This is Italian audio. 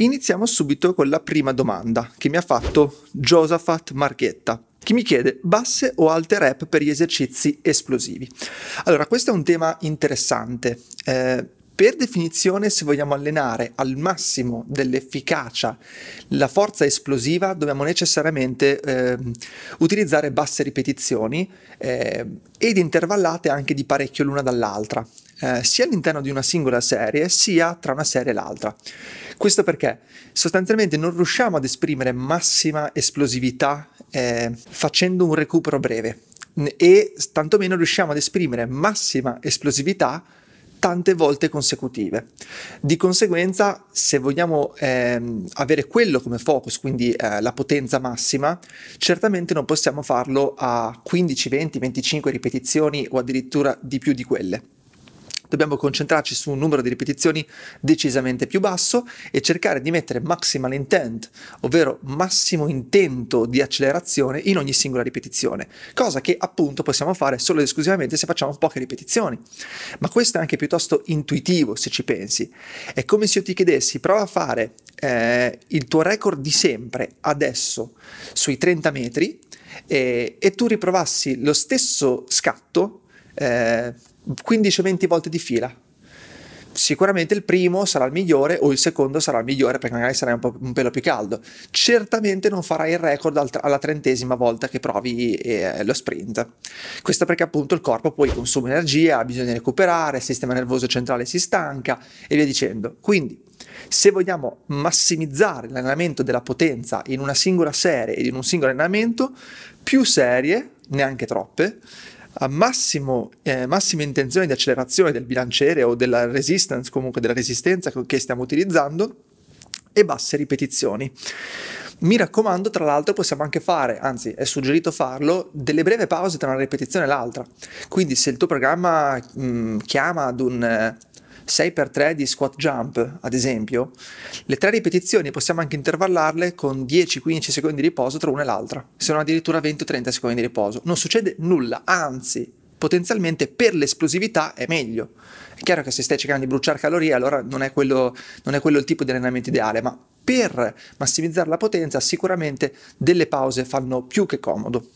Iniziamo subito con la prima domanda che mi ha fatto Josaphat Marchetta che mi chiede basse o alte rep per gli esercizi esplosivi. Allora, questo è un tema interessante. Eh, per definizione, se vogliamo allenare al massimo dell'efficacia la forza esplosiva, dobbiamo necessariamente eh, utilizzare basse ripetizioni eh, ed intervallate anche di parecchio l'una dall'altra. Eh, sia all'interno di una singola serie sia tra una serie e l'altra. Questo perché sostanzialmente non riusciamo ad esprimere massima esplosività eh, facendo un recupero breve e tantomeno riusciamo ad esprimere massima esplosività tante volte consecutive. Di conseguenza, se vogliamo ehm, avere quello come focus, quindi eh, la potenza massima, certamente non possiamo farlo a 15, 20, 25 ripetizioni o addirittura di più di quelle dobbiamo concentrarci su un numero di ripetizioni decisamente più basso e cercare di mettere maximal intent, ovvero massimo intento di accelerazione in ogni singola ripetizione, cosa che appunto possiamo fare solo ed esclusivamente se facciamo poche ripetizioni. Ma questo è anche piuttosto intuitivo se ci pensi. È come se io ti chiedessi prova a fare eh, il tuo record di sempre adesso sui 30 metri eh, e tu riprovassi lo stesso scatto eh, 15-20 volte di fila. Sicuramente il primo sarà il migliore o il secondo sarà il migliore perché magari sarai un, un pelo più caldo. Certamente non farai il record alla trentesima volta che provi eh, lo sprint. Questo perché appunto il corpo poi consuma energia, bisogna recuperare, il sistema nervoso centrale si stanca e via dicendo. Quindi se vogliamo massimizzare l'allenamento della potenza in una singola serie ed in un singolo allenamento, più serie, neanche troppe, a massimo, eh, massima intenzione di accelerazione del bilanciere o della resistance, comunque della resistenza che stiamo utilizzando, e basse ripetizioni. Mi raccomando, tra l'altro, possiamo anche fare, anzi è suggerito farlo, delle breve pause tra una ripetizione e l'altra. Quindi se il tuo programma mh, chiama ad un... Eh, 6x3 di squat jump, ad esempio, le tre ripetizioni possiamo anche intervallarle con 10-15 secondi di riposo tra una e l'altra, se non addirittura 20-30 secondi di riposo. Non succede nulla, anzi, potenzialmente per l'esplosività è meglio. È chiaro che se stai cercando di bruciare calorie, allora non è quello, non è quello il tipo di allenamento ideale, ma per massimizzare la potenza sicuramente delle pause fanno più che comodo.